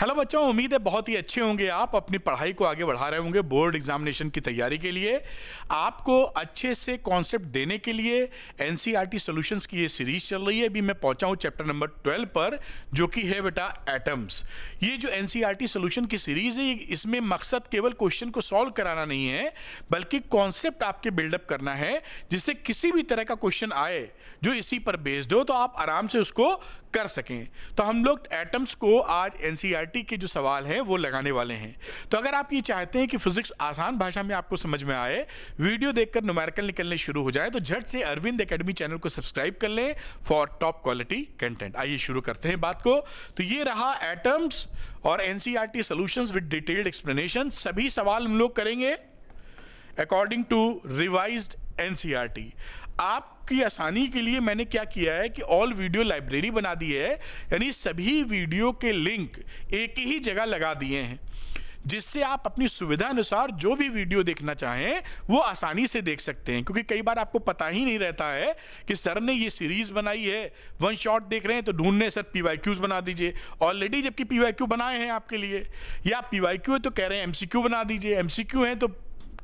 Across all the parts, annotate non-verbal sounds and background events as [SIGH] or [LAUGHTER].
hello बच्चों उम्मीद है बहुत ही अच्छे होंगे आप अपनी पढ़ाई को आगे बढ़ा रहे होंगे बोर्ड एग्जामिनेशन की तैयारी के लिए आपको अच्छे से कॉन्सेप्ट देने के लिए एन सॉल्यूशंस e की ये सीरीज चल रही है अभी मैं पहुंचा हूँ चैप्टर नंबर ट्वेल्व पर जो कि है बेटा एटम्स ये जो एन सोल्यूशन e की सीरीज है इसमें मकसद केवल क्वेश्चन को सॉल्व कराना नहीं है बल्कि कॉन्सेप्ट आपके बिल्डअप करना है जिससे किसी भी तरह का क्वेश्चन आए जो इसी पर बेस्ड हो तो आप आराम से उसको कर सकें तो हम लोग एटम्स को आज एन एनसीईआरटी के जो सवाल हैं वो लगाने वाले हैं तो अगर आप ये चाहते हैं कि फिजिक्स आसान भाषा में आपको समझ में आए वीडियो देखकर नुमेरिकल निकलने शुरू हो जाए तो झट से अरविंद एकेडमी चैनल को सब्सक्राइब कर लें फॉर टॉप क्वालिटी कंटेंट आइए शुरू करते हैं बात को तो ये रहा एटम्स और NCERT solutions with detailed explanation सभी सवाल हम लोग करेंगे अकॉर्डिंग टू रिवाइज्ड एनसीईआरटी आप आपकी आसानी के लिए मैंने क्या किया है कि ऑल वीडियो लाइब्रेरी बना दी है यानी सभी वीडियो के लिंक एक ही जगह लगा दिए हैं जिससे आप अपनी सुविधा अनुसार जो भी वीडियो देखना चाहें वो आसानी से देख सकते हैं क्योंकि कई बार आपको पता ही नहीं रहता है कि सर ने ये सीरीज बनाई है वन शॉट देख रहे हैं तो ढूंढने सर पी वाई क्यूज बना दीजिए ऑलरेडी जबकि पी वाई क्यू बनाए हैं आपके लिए या पी वाई क्यू है तो कह रहे हैं एम सी क्यू बना दीजिए एम सी क्यू है तो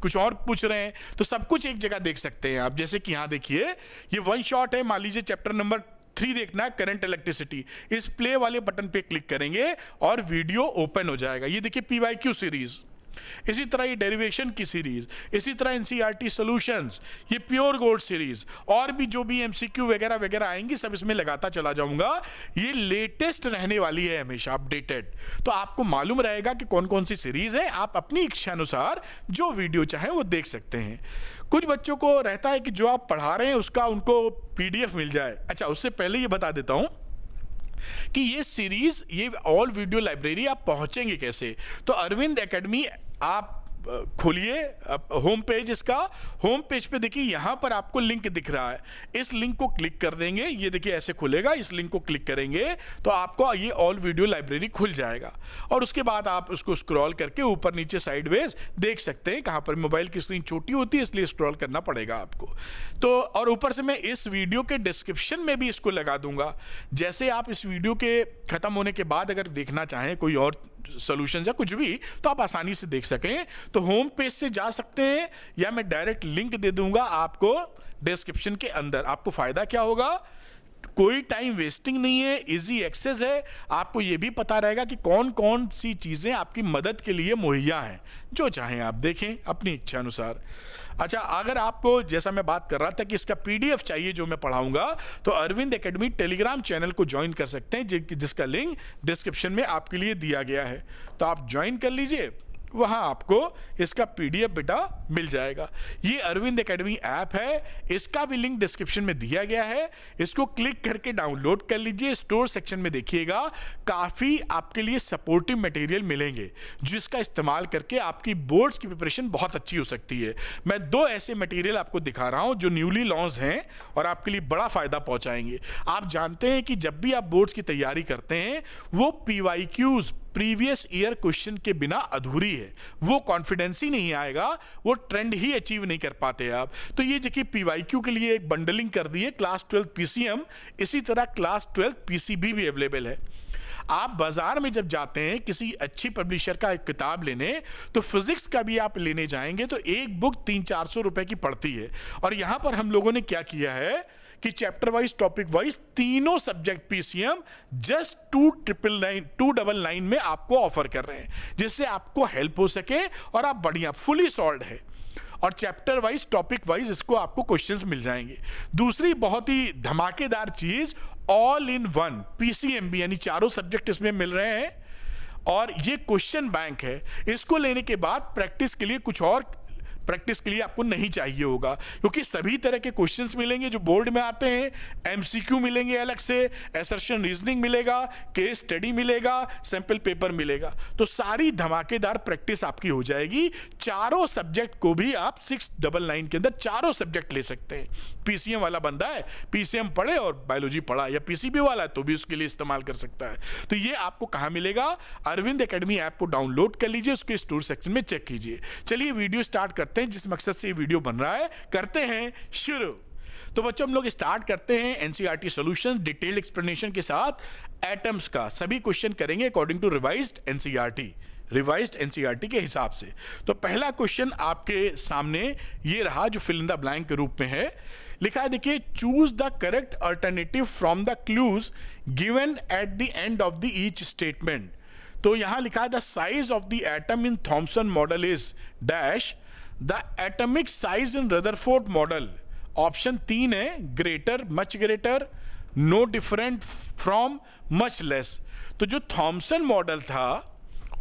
कुछ और पूछ रहे हैं तो सब कुछ एक जगह देख सकते हैं आप जैसे कि यहां देखिए ये वन शॉट है मान लीजिए चैप्टर नंबर थ्री देखना है करंट इलेक्ट्रिसिटी इस प्ले वाले बटन पे क्लिक करेंगे और वीडियो ओपन हो जाएगा ये देखिए क्यू सीरीज़ इसी तरह ये डेरिवेशन की सीरीज इसी तरह एनसीईआरटी सॉल्यूशंस e ये प्योर गोल्ड सीरीज और भी जो भी एमसीक्यू वगैरह वगैरह आएंगी सब इसमें लगाता चला जाऊंगा ये लेटेस्ट रहने वाली है हमेशा अपडेटेड तो आपको मालूम रहेगा कि कौन कौन सी सीरीज है आप अपनी इच्छा अनुसार जो वीडियो चाहे वो देख सकते हैं कुछ बच्चों को रहता है कि जो आप पढ़ा रहे हैं उसका उनको पीडीएफ मिल जाए अच्छा उससे पहले ये बता देता हूं कि ये सीरीज ये ऑल वीडियो लाइब्रेरी आप पहुंचेंगे कैसे तो अरविंद एकेडमी आप खोलिए होम पेज इसका होम पेज पे देखिए यहाँ पर आपको लिंक दिख रहा है इस लिंक को क्लिक कर देंगे ये देखिए ऐसे खुलेगा इस लिंक को क्लिक करेंगे तो आपको ये ऑल वीडियो लाइब्रेरी खुल जाएगा और उसके बाद आप उसको स्क्रॉल करके ऊपर नीचे साइडवेज देख सकते हैं कहाँ पर मोबाइल की स्क्रीन छोटी होती है इसलिए स्क्रॉल करना पड़ेगा आपको तो और ऊपर से मैं इस वीडियो के डिस्क्रिप्शन में भी इसको लगा दूंगा जैसे आप इस वीडियो के ख़त्म होने के बाद अगर देखना चाहें कोई और सोल्यूशन या कुछ भी तो आप आसानी से देख सकें तो होम पेज से जा सकते हैं या मैं डायरेक्ट लिंक दे दूंगा आपको डिस्क्रिप्शन के अंदर आपको फ़ायदा क्या होगा कोई टाइम वेस्टिंग नहीं है इजी एक्सेस है आपको यह भी पता रहेगा कि कौन कौन सी चीज़ें आपकी मदद के लिए मुहैया हैं जो चाहें आप देखें अपनी इच्छा अनुसार अच्छा अगर आपको जैसा मैं बात कर रहा था कि इसका पीडीएफ चाहिए जो मैं पढ़ाऊंगा तो अरविंद एकेडमी टेलीग्राम चैनल को ज्वाइन कर सकते हैं जिसका लिंक डिस्क्रिप्शन में आपके लिए दिया गया है तो आप ज्वाइन कर लीजिए वहां आपको इसका पीडीएफ बेटा मिल जाएगा ये अरविंद एकेडमी ऐप है इसका भी लिंक डिस्क्रिप्शन में दिया गया है इसको क्लिक करके डाउनलोड कर लीजिए स्टोर सेक्शन में देखिएगा काफ़ी आपके लिए सपोर्टिव मटेरियल मिलेंगे जिसका इस्तेमाल करके आपकी बोर्ड्स की प्रिपरेशन बहुत अच्छी हो सकती है मैं दो ऐसे मटेरियल आपको दिखा रहा हूँ जो न्यूली लॉन्च हैं और आपके लिए बड़ा फ़ायदा पहुँचाएंगे आप जानते हैं कि जब भी आप बोर्ड्स की तैयारी करते हैं वो P Y Qs previous year question के बिना अधूरी है वो कॉन्फिडेंस ही नहीं आएगा वो ट्रेंड ही अचीव नहीं कर पाते आप तो ये देखिए पी के लिए एक बंडलिंग कर दी है क्लास ट्वेल्थ पीसीएम इसी तरह क्लास ट्वेल्थ पी भी अवेलेबल है आप बाजार में जब जाते हैं किसी अच्छी पब्लिशर का एक किताब लेने तो फिजिक्स का भी आप लेने जाएंगे तो एक बुक तीन चार सौ रुपए की पड़ती है और यहां पर हम लोगों ने क्या किया है कि चैप्टर वाइज टॉपिक वाइज तीनों subject PCM just two triple nine two double nine में आपको ऑफर कर रहे हैं जिससे आपको हेल्प हो सके और आप बढ़िया फुली सॉल्व है और चैप्टर वाइज टॉपिक वाइज इसको आपको क्वेश्चंस मिल जाएंगे दूसरी बहुत ही धमाकेदार चीज ऑल इन वन पीसीएमबी यानी चारों सब्जेक्ट इसमें मिल रहे हैं और ये क्वेश्चन बैंक है इसको लेने के बाद प्रैक्टिस के लिए कुछ और प्रैक्टिस के लिए आपको नहीं चाहिए होगा क्योंकि सभी तरह के क्वेश्चन मिलेंगे जो बोर्ड में आते हैं एमसीक्यू मिलेंगे अलग से एसर्शन रीजनिंग मिलेगा केस स्टडी मिलेगा सैंपल पेपर मिलेगा तो सारी धमाकेदार प्रैक्टिस आपकी हो जाएगी चारों सब्जेक्ट को भी आप सिक्स डबल नाइन के अंदर चारों सब्जेक्ट ले सकते हैं पीसीएम वाला बंदा है पीसीएम पढ़े और बायोलॉजी पढ़ा या पीसीबी वाला है तो भी उसके लिए इस्तेमाल कर सकता है तो ये आपको कहाँ मिलेगा अरविंद अकेडमी ऐप को डाउनलोड कर लीजिए उसके स्टोर सेक्शन में चेक कीजिए चलिए वीडियो स्टार्ट करते हैं करते हैं जिस मकसद से ये वीडियो बन रहा है करते हैं शुरू तो बच्चों हम लोग स्टार्ट करते हैं एनसीईआरटी सॉल्यूशंस डिटेल एक्सप्लेनेशन के साथ एटम्स का सभी क्वेश्चन करेंगे according to revised NCERT revised NCERT के हिसाब से तो पहला क्वेश्चन आपके सामने ये रहा जो फिल इन द ब्लैंक के रूप में है लिखा है देखिए choose the correct alternative from the clues given at the end of the each statement तो यहां लिखा है the size of the atom in Thomson model is dash the atomic size in Rutherford model option तीन है greater much greater no different from much less तो जो Thompson model था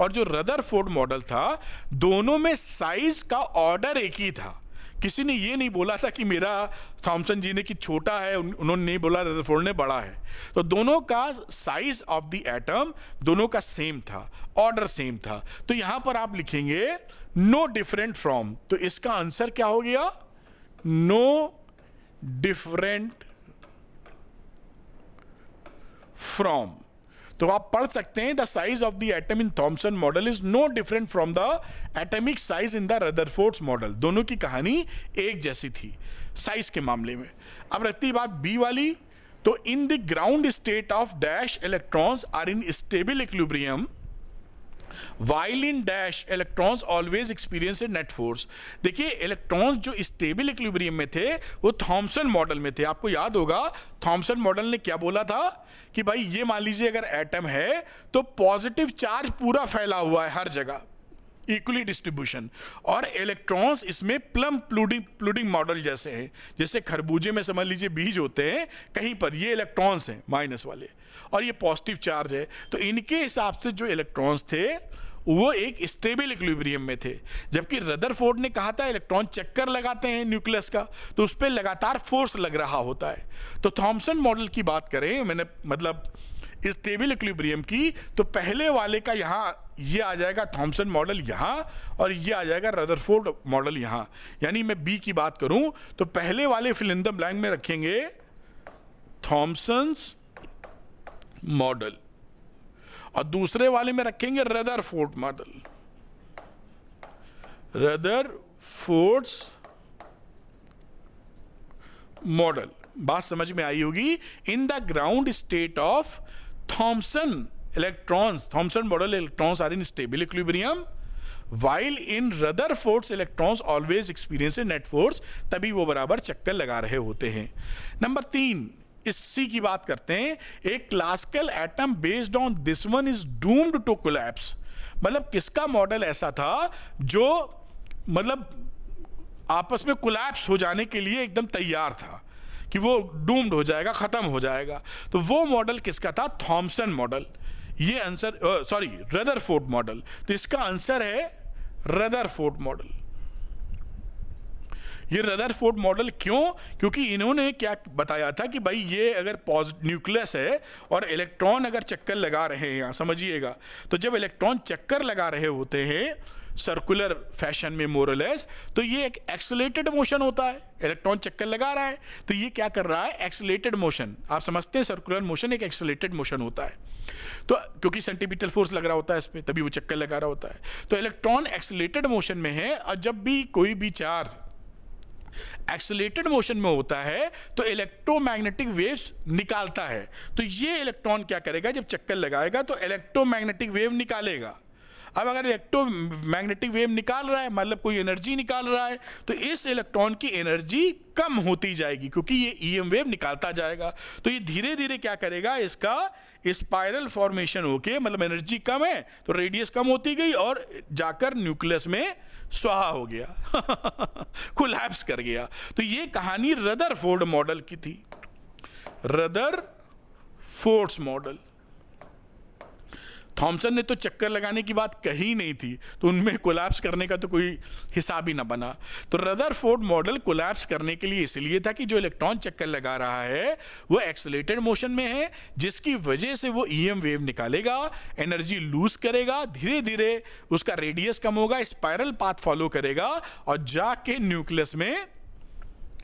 और जो रदरफोर्ड मॉडल था दोनों में साइज का ऑर्डर एक ही था किसी ने ये नहीं बोला था कि मेरा थॉमसन जी ने कि छोटा है उन्होंने नहीं बोला रदरफोर्ड ने बड़ा है तो दोनों का साइज ऑफ द एटम दोनों का सेम था ऑर्डर सेम था तो यहां पर आप लिखेंगे नो डिफरेंट फ्रॉम तो इसका आंसर क्या हो गया नो डिफरेंट फ्रॉम तो आप पढ़ सकते हैं the size of the atom in Thomson model is no different from the atomic size in the Rutherford's model दोनों की कहानी एक जैसी थी साइज के मामले में अब रहती बात बी वाली तो in the ground state of dash electrons are in stable equilibrium while in dash electrons always experience net force देखिए इलेक्ट्रॉन्स जो स्टेबल इक्विलिब्रियम में थे वो थॉमसन मॉडल में थे आपको याद होगा थॉमसन मॉडल ने क्या बोला था कि भाई ये मान लीजिए अगर एटम है तो पॉजिटिव चार्ज पूरा फैला हुआ है हर जगह इक्वली डिस्ट्रीब्यूशन और इलेक्ट्रॉन्स इसमें प्लम प्लूडिंग प्लूडिंग मॉडल जैसे हैं जैसे खरबूजे में समझ लीजिए बीज होते हैं कहीं पर ये इलेक्ट्रॉन्स हैं माइनस वाले और ये पॉजिटिव चार्ज है तो इनके हिसाब से जो इलेक्ट्रॉन्स थे वो एक स्टेबल इक्विलिब्रियम में थे जबकि रदरफोर्ड ने कहा था इलेक्ट्रॉन चक्कर लगाते हैं न्यूक्लियस का तो उस पर लगातार फोर्स लग रहा होता है तो थॉमसन मॉडल की बात करें मैंने मतलब स्टेबल इक्विलिब्रियम की तो पहले वाले का यहाँ ये आ जाएगा थॉमसन मॉडल यहाँ और ये आ जाएगा रदरफोर्ड मॉडल यहाँ यानी मैं बी की बात करूँ तो पहले वाले फिलिंदम ब्लैंक में रखेंगे थॉमसन्स मॉडल और दूसरे वाले में रखेंगे Rutherford model Rutherford's model बात समझ में आई होगी in the ground state of Thomson electrons Thomson model electrons are in stable equilibrium while in Rutherford's electrons always experience in net force तभी वो बराबर चक्कर लगा रहे होते हैं नंबर तीन इसी की बात करते हैं एक classical atom based on this one is doomed to collapse मतलब किसका मॉडल ऐसा था जो मतलब आपस में कोलैप्स हो जाने के लिए एकदम तैयार था कि वो डूम्ड हो जाएगा ख़त्म हो जाएगा तो वो मॉडल किसका था थॉमसन मॉडल ये आंसर सॉरी रदरफोर्ड मॉडल तो इसका आंसर है रदरफोर्ड मॉडल ये रदर फोर्ड मॉडल क्यों क्योंकि इन्होंने क्या बताया था कि भाई ये अगर पॉजिटिव न्यूक्लियस है और इलेक्ट्रॉन अगर चक्कर लगा रहे हैं यहाँ समझिएगा तो जब इलेक्ट्रॉन चक्कर लगा रहे होते हैं सर्कुलर फैशन में मोरलेस तो ये एक एक्सलेटेड मोशन होता है इलेक्ट्रॉन चक्कर लगा रहा है तो ये क्या कर रहा है एक्सलेटेड मोशन आप समझते हैं सर्कुलर मोशन एक एक्सलेटेड मोशन होता है तो क्योंकि सेंटीमीटर फोर्स लग रहा होता है इसमें तभी वो चक्कर लगा रहा होता है तो इलेक्ट्रॉन एक्सलेटेड मोशन में है और जब भी कोई भी चार्ज एक्सलेटेड मोशन में होता है तो इलेक्ट्रोमैग्नेटिक वेव्स निकालता है तो ये इलेक्ट्रॉन क्या करेगा जब चक्कर लगाएगा तो इलेक्ट्रोमैग्नेटिक वेव निकालेगा अब अगर इलेक्ट्रो मैग्नेटिक वेव निकाल रहा है मतलब कोई एनर्जी निकाल रहा है तो इस इलेक्ट्रॉन की एनर्जी कम होती जाएगी क्योंकि ये ईएम e वेव निकालता जाएगा तो ये धीरे धीरे क्या करेगा इसका स्पायरल फॉर्मेशन होके मतलब एनर्जी कम है तो रेडियस कम होती गई और जाकर न्यूक्लियस में स्वाहा हो गया [LAUGHS] कोलैप्स कर गया तो ये कहानी रदर फोर्ड मॉडल की थी रदर फोर्ड्स मॉडल थॉमसन ने तो चक्कर लगाने की बात कही नहीं थी तो उनमें कोलैप्स करने का तो कोई हिसाब ही ना बना तो रदर फोर्ड मॉडल कोलैप्स करने के लिए इसलिए था कि जो इलेक्ट्रॉन चक्कर लगा रहा है वो एक्सलेटेड मोशन में है जिसकी वजह से वो ई e वेव निकालेगा एनर्जी लूज करेगा धीरे धीरे उसका रेडियस कम होगा स्पायरल पाथ फॉलो करेगा और जाके न्यूक्लियस में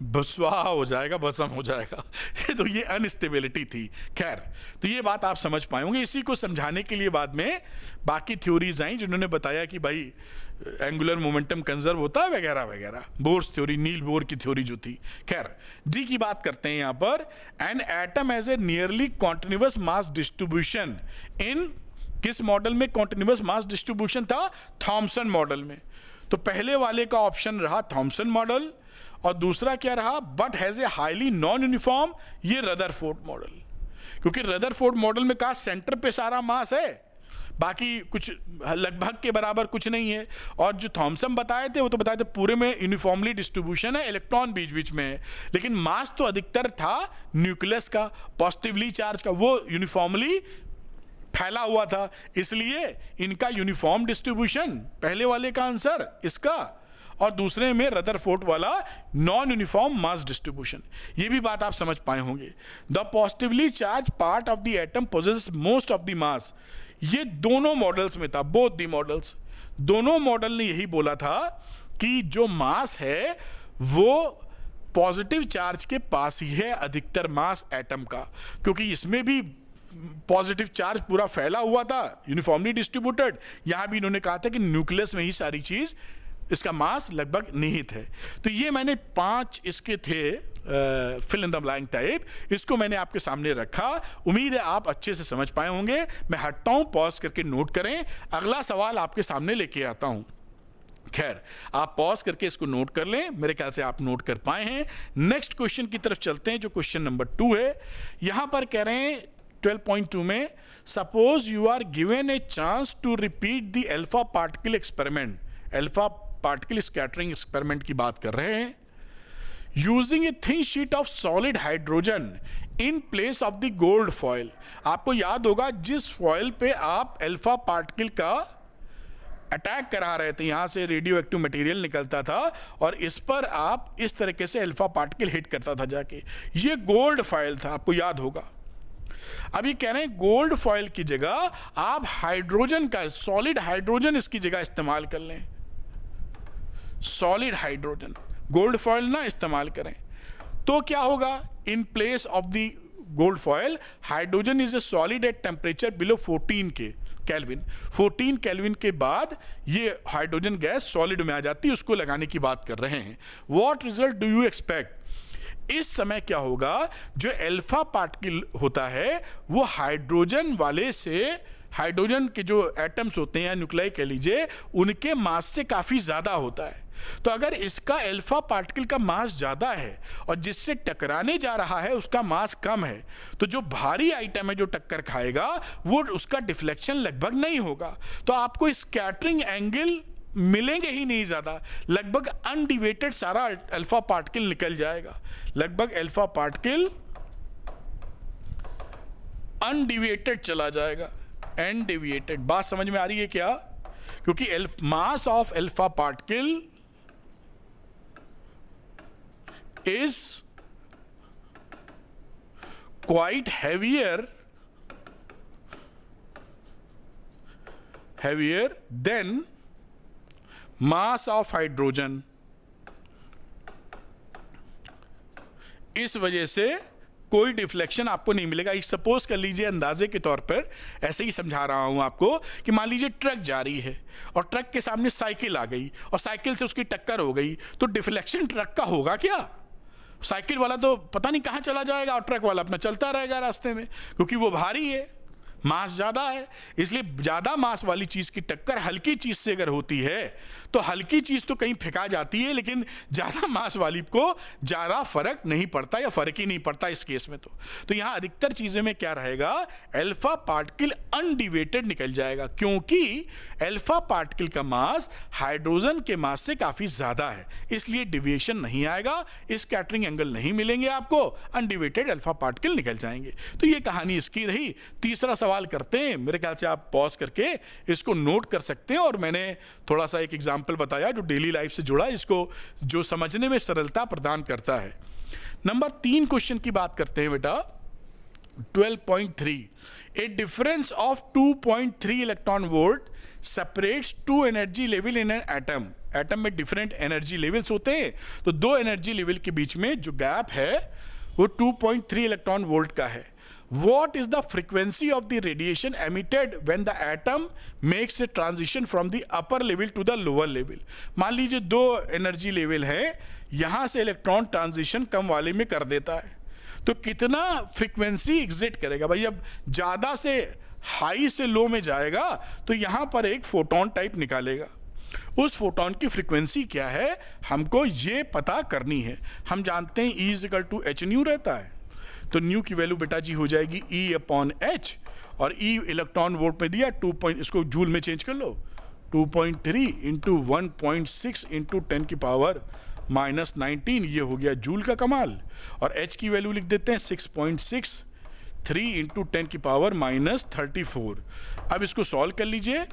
बसवा हो जाएगा बसम हो जाएगा [LAUGHS] तो ये अनस्टेबिलिटी थी खैर तो ये बात आप समझ पाए होंगे इसी को समझाने के लिए बाद में बाकी थ्योरीज आई जिन्होंने बताया कि भाई एंगुलर मोमेंटम कंजर्व होता है वगैरह वगैरह बोर्स थ्योरी नील बोर की थ्योरी जो थी खैर डी की बात करते हैं यहाँ पर an atom as a nearly continuous mass distribution in किस मॉडल में कॉन्टिन्यूस मास डिस्ट्रीब्यूशन था थॉम्सन मॉडल में तो पहले वाले का ऑप्शन रहा थॉम्सन मॉडल और दूसरा क्या रहा but has a highly non uniform ये रदर फोर्ट मॉडल क्योंकि रदर फोर्ट मॉडल में कहा सेंटर पे सारा मास है बाकी कुछ लगभग के बराबर कुछ नहीं है और जो थॉमसन बताए थे वो तो बताए थे पूरे में यूनिफॉर्मली डिस्ट्रीब्यूशन है इलेक्ट्रॉन बीच बीच में है लेकिन मास तो अधिकतर था न्यूक्लियस का पॉजिटिवली चार्ज का वो यूनिफॉर्मली फैला हुआ था इसलिए इनका यूनिफॉर्म डिस्ट्रीब्यूशन पहले वाले का आंसर इसका और दूसरे में रदर फोर्ट वाला नॉन यूनिफॉर्म मास डिस्ट्रीब्यूशन ये भी बात आप समझ पाए होंगे the positively charge part of the atom possess most of the mass ये दोनों मॉडल्स में था बोथ दी मॉडल्स दोनों मॉडल ने यही बोला था कि जो मास है वो पॉजिटिव चार्ज के पास ही है अधिकतर मास एटम का क्योंकि इसमें भी पॉजिटिव चार्ज पूरा फैला हुआ था यूनिफॉर्मली डिस्ट्रीब्यूटेड यहां भी इन्होंने कहा था कि न्यूक्लियस में ही सारी चीज़ इसका मास लगभग निहित है तो ये मैंने पांच इसके थे fill in the blank type इसको मैंने आपके सामने रखा उम्मीद है आप अच्छे से समझ पाए होंगे मैं हटता हूँ पॉज करके नोट करें अगला सवाल आपके सामने लेके आता हूँ खैर आप पॉज करके इसको नोट कर लें मेरे ख्याल से आप नोट कर पाए हैं नेक्स्ट क्वेश्चन की तरफ चलते हैं जो क्वेश्चन नंबर टू है यहाँ पर कह रहे हैं 12.2 में suppose you are given a chance to repeat the alpha particle experiment alpha particle scattering experiment की बात कर रहे हैं using a thin sheet of solid hydrogen in place of the gold foil आपको याद होगा जिस फॉयल पे आप अल्फा पार्टिकल का अटैक करा रहे थे यहां से रेडियो एक्टिव मटेरियल निकलता था और इस पर आप इस तरीके से अल्फा पार्टिकल हिट करता था जाके ये गोल्ड फॉयल था आपको याद होगा अभी कह रहे हैं गोल्ड फॉयल की जगह आप हाइड्रोजन का सॉलिड हाइड्रोजन इसकी जगह इस्तेमाल कर लें सॉलिड हाइड्रोजन गोल्ड फॉयल ना इस्तेमाल करें तो क्या होगा in place of the gold foil hydrogen is a solid at temperature below 14 के कैलविन 14 कैलविन के बाद ये हाइड्रोजन गैस सॉलिड में आ जाती है उसको लगाने की बात कर रहे हैं what result do you expect इस समय क्या होगा जो एल्फा पार्टिकल होता है वो हाइड्रोजन वाले से हाइड्रोजन के जो एटम्स होते हैं न्यूक्लाई कह लीजिए उनके मास से काफ़ी ज़्यादा होता है तो अगर इसका अल्फा पार्टिकल का मास ज़्यादा है और जिससे टकराने जा रहा है उसका मास कम है तो जो भारी आइटम है जो टक्कर खाएगा वो उसका डिफ्लेक्शन लगभग नहीं होगा तो आपको स्कैटरिंग एंगल मिलेंगे ही नहीं ज़्यादा लगभग अनडिवेटेड सारा अल्फा पार्टिकल निकल जाएगा लगभग अल्फा पार्टिकल अनडिवेटेड चला जाएगा अनडिविएटेड बात समझ में आ रही है क्या क्योंकि mass of alpha particle is quite heavier heavier than mass of hydrogen इस वजह से कोई डिफ्लेक्शन आपको नहीं मिलेगा सपोज कर लीजिए अंदाजे के तौर पर ऐसे ही समझा रहा हूं आपको कि मान लीजिए ट्रक जा रही है और ट्रक के सामने साइकिल आ गई और साइकिल से उसकी टक्कर हो गई तो डिफ्लेक्शन ट्रक का होगा क्या साइकिल वाला तो पता नहीं कहाँ चला जाएगा और ट्रक वाला अपना चलता रहेगा रास्ते में क्योंकि वो भारी है मास ज़्यादा है इसलिए ज़्यादा मास वाली चीज़ की टक्कर हल्की चीज़ से अगर होती है तो हल्की चीज़ तो कहीं फेंका जाती है लेकिन ज़्यादा [LAUGHS] मास वाली को ज़्यादा फर्क नहीं पड़ता या फर्क ही नहीं पड़ता इस केस में तो तो यहाँ अधिकतर चीज़ें में क्या रहेगा एल्फा पार्टिकल अनडिवेटेड निकल जाएगा क्योंकि एल्फा पार्टिकल का मास हाइड्रोजन के मास से काफ़ी ज़्यादा है इसलिए डिविएशन नहीं आएगा इस कैटरिंग एंगल नहीं मिलेंगे आपको अनडिवेटेड एल्फा पार्टिकल निकल जाएंगे तो ये कहानी इसकी रही तीसरा सवाल सवाल करते हैं मेरे ख्याल से आप पॉज करके इसको नोट कर सकते हैं और मैंने थोड़ा सा एक एग्जाम्पल बताया जो डेली लाइफ से जुड़ा इसको जो समझने में सरलता प्रदान करता है नंबर तीन क्वेश्चन की बात करते हैं बेटा 12.3 a difference of 2.3 electron volt separates two energy level in an atom atom में डिफरेंट एनर्जी लेवल्स होते हैं तो दो एनर्जी लेवल के बीच में जो गैप है वो 2.3 इलेक्ट्रॉन वोल्ट का है what is the frequency of the radiation emitted when the atom makes a transition from the upper level to the lower level मान लीजिए दो एनर्जी लेवल है यहाँ से इलेक्ट्रॉन ट्रांजिशन कम वाले में कर देता है तो कितना फ्रिक्वेंसी एग्जिट करेगा भाई अब ज़्यादा से हाई से लो में जाएगा तो यहाँ पर एक फोटोन टाइप निकालेगा उस फोटोन की फ्रीक्वेंसी क्या है हमको ये पता करनी है हम जानते हैं ई टू एच न्यू रहता है तो न्यू की वैल्यू बेटा जी हो जाएगी ई अपॉन एच और ई इलेक्ट्रॉन वोल्ट में दिया टू पॉइंट इसको जूल में चेंज कर लो two point three into one point six into ten की पावर माइनस नाइनटीन ये हो गया जूल का कमाल और एच की वैल्यू लिख देते हैं six point six three into ten की पावर माइनस थर्टी फोर अब इसको सॉल्व कर लीजिए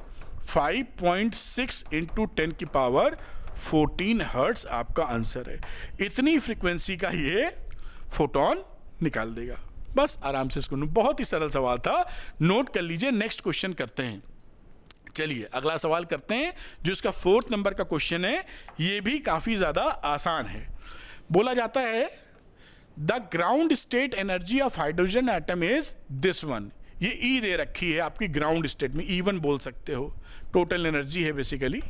five point six into ten की पावर फोर्टीन हर्ट्स आपका आंसर है इतनी फ्रिक्वेंसी का ये फोटोन निकाल देगा बस आराम से इसको बहुत ही सरल सवाल था नोट कर लीजिए नेक्स्ट क्वेश्चन करते हैं चलिए अगला सवाल करते हैं जो इसका फोर्थ नंबर का क्वेश्चन है ये भी काफ़ी ज़्यादा आसान है बोला जाता है the ground state energy of hydrogen atom is this one ये ई e दे रखी है आपकी ग्राउंड स्टेट में ई e वन बोल सकते हो टोटल एनर्जी है बेसिकली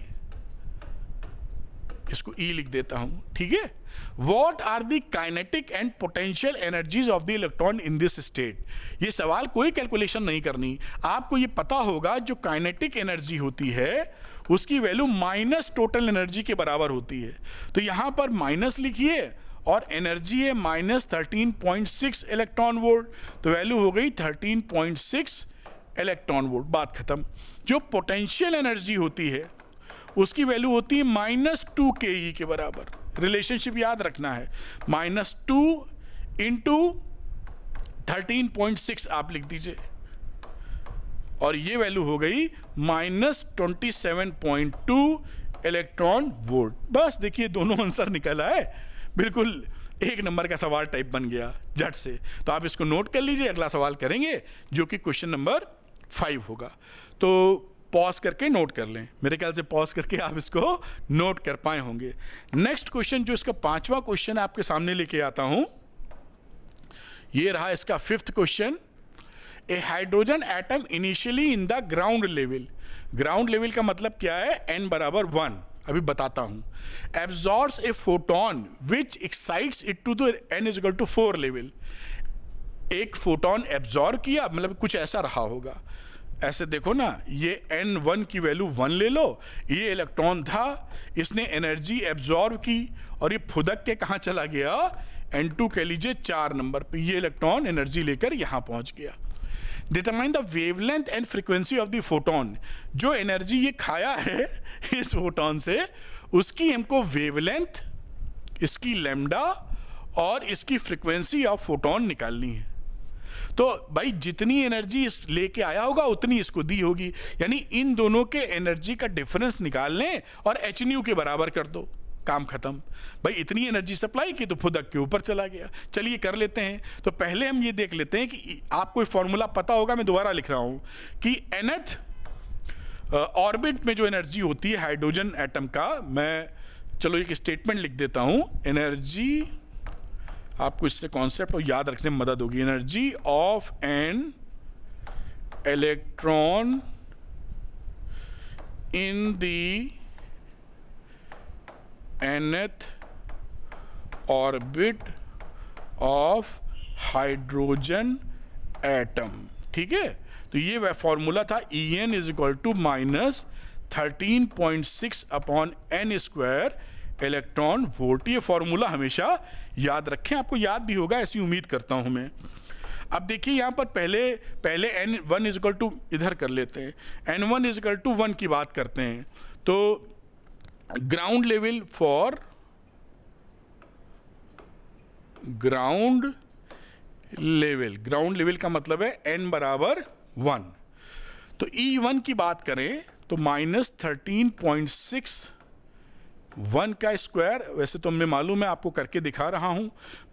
इसको ई e लिख देता हूं ठीक है what are the kinetic and potential energies of the electron in this state ये सवाल कोई कैलकुलेशन नहीं करनी आपको ये पता होगा जो काइनेटिक एनर्जी होती है उसकी वैल्यू माइनस टोटल एनर्जी के बराबर होती है तो यहां पर माइनस लिखिए और एनर्जी है minus thirteen point six electron volt तो वैल्यू हो गई thirteen point six electron volt बात खत्म जो पोटेंशियल एनर्जी होती है उसकी वैल्यू होती है माइनस टू के ई के बराबर रिलेशनशिप याद रखना है minus two into thirteen point six आप लिख दीजिए और ये वैल्यू हो गई minus twenty seven point two electron volt बस देखिए दोनों आंसर निकला है बिल्कुल एक नंबर का सवाल टाइप बन गया झट से तो आप इसको नोट कर लीजिए अगला सवाल करेंगे जो कि क्वेश्चन नंबर फाइव होगा तो पॉज करके नोट कर लें मेरे ख्याल से पॉज करके आप इसको नोट कर पाए होंगे नेक्स्ट क्वेश्चन जो इसका पांचवा क्वेश्चन आपके सामने लेके आता हूं ये रहा इसका fifth question a hydrogen atom initially in the ground level ground level का मतलब क्या है एन बराबर वन अभी बताता हूं absorbs a photon which excites it to the n equal to four level एक फोटोन एब्जॉर्ब किया मतलब कुछ ऐसा रहा होगा ऐसे देखो ना ये एन वन की वैल्यू वन ले लो ये इलेक्ट्रॉन था इसने एनर्जी एब्जॉर्व की और ये फुदक के कहाँ चला गया एन टू कह लीजिए चार नंबर पे ये इलेक्ट्रॉन एनर्जी लेकर यहाँ पहुँच गया determine the wavelength and frequency of the photon जो एनर्जी ये खाया है [LAUGHS] इस फोटोन से उसकी हमको वेवलेंथ इसकी लेमडा और इसकी फ्रिक्वेंसी ऑफ फोटोन निकालनी है तो भाई जितनी एनर्जी इस लेके आया होगा उतनी इसको दी होगी यानी इन दोनों के एनर्जी का डिफरेंस निकाल लें और एच के बराबर कर दो काम खत्म भाई इतनी एनर्जी सप्लाई की तो फुदक के ऊपर चला गया चलिए कर लेते हैं तो पहले हम ये देख लेते हैं कि आपको फॉर्मूला पता होगा मैं दोबारा लिख रहा हूँ कि एनथ ऑर्बिट में जो एनर्जी होती है हाइड्रोजन एटम का मैं चलो एक स्टेटमेंट लिख देता हूँ एनर्जी आपको इससे कॉन्सेप्ट और याद रखने में मदद होगी energy of an electron in the nth orbit of hydrogen atom ठीक है तो ये वह फॉर्मूला था E N is equal to minus thirteen point six upon N square electron volt ये फॉर्मूला हमेशा याद रखें आपको याद भी होगा ऐसी उम्मीद करता हूं मैं अब देखिए यहां पर पहले पहले एन वन इजकल टू इधर कर लेते हैं n one equal to one की बात करते हैं तो ground level for ground level ground level का मतलब है एन बराबर वन तो ई e वन की बात करें तो minus thirteen point six one का स्क्वायर वैसे तो मैं मालूम है आपको करके दिखा रहा हूं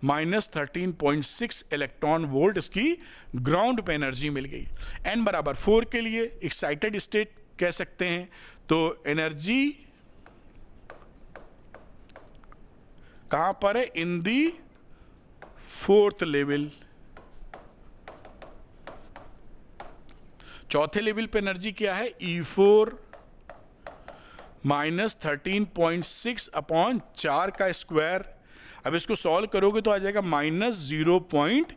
minus thirteen point six electron volt इसकी ग्राउंड पे एनर्जी मिल गई एन बराबर फोर के लिए एक्साइटेड स्टेट कह सकते हैं तो एनर्जी कहां पर है इन दी फोर्थ लेवल चौथे लेवल पे एनर्जी क्या है E e four minus thirteen point six upon चार का स्क्वायर अब इसको सॉल्व करोगे तो आ जाएगा minus zero point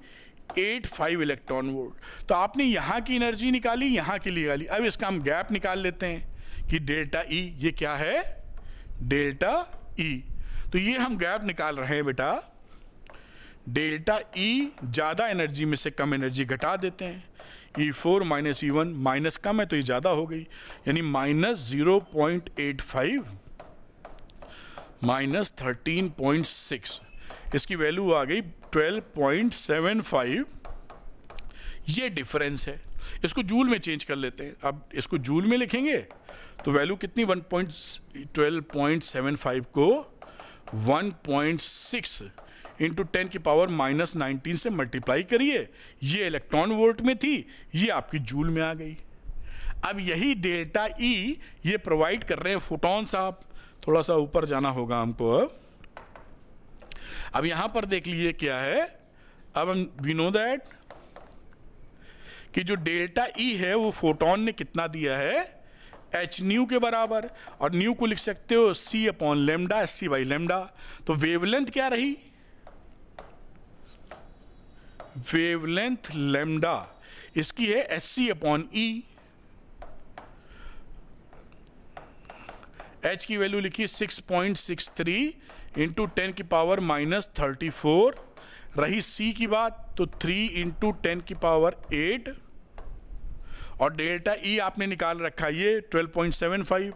eight five electron volt तो आपने यहाँ की एनर्जी निकाली यहाँ की निकाली अब इसका हम गैप निकाल लेते हैं कि डेल्टा ई ये क्या है डेल्टा ई तो ये हम गैप निकाल रहे हैं बेटा डेल्टा ई ज़्यादा एनर्जी में से कम एनर्जी घटा देते हैं E four minus E one minus कम है तो ये ज़्यादा हो गई यानी minus zero point eight five minus thirteen point six इसकी वैल्यू आ गई ट्वेल्व पॉइंट सेवन फाइव ये डिफरेंस है इसको जूल में चेंज कर लेते हैं अब इसको जूल में लिखेंगे तो वैल्यू कितनी one point twelve point seven five को one point six into ten की पावर माइनस नाइनटीन से मल्टीप्लाई करिए ये इलेक्ट्रॉन वोल्ट में थी ये आपकी जूल में आ गई अब यही डेल्टा ई e ये प्रोवाइड कर रहे हैं फोटोन साहब थोड़ा सा ऊपर जाना होगा हमको अब अब यहां पर देख लीजिए क्या है अब हम वी नो दैट कि जो डेल्टा ई e है वो फोटोन ने कितना दिया है एच न्यू के बराबर और न्यू को लिख सकते हो C upon lambda S C by lambda तो वेवलेंथ क्या रही वेवलेंथ लेमडा इसकी है S C upon E H की वैल्यू लिखी 6.63 point six three into ten की पावर माइनस थर्टी फोर रही सी की बात तो थ्री इंटू टेन की पावर एट और डेल्टा ई e आपने निकाल रखा ये 12.75 point seven five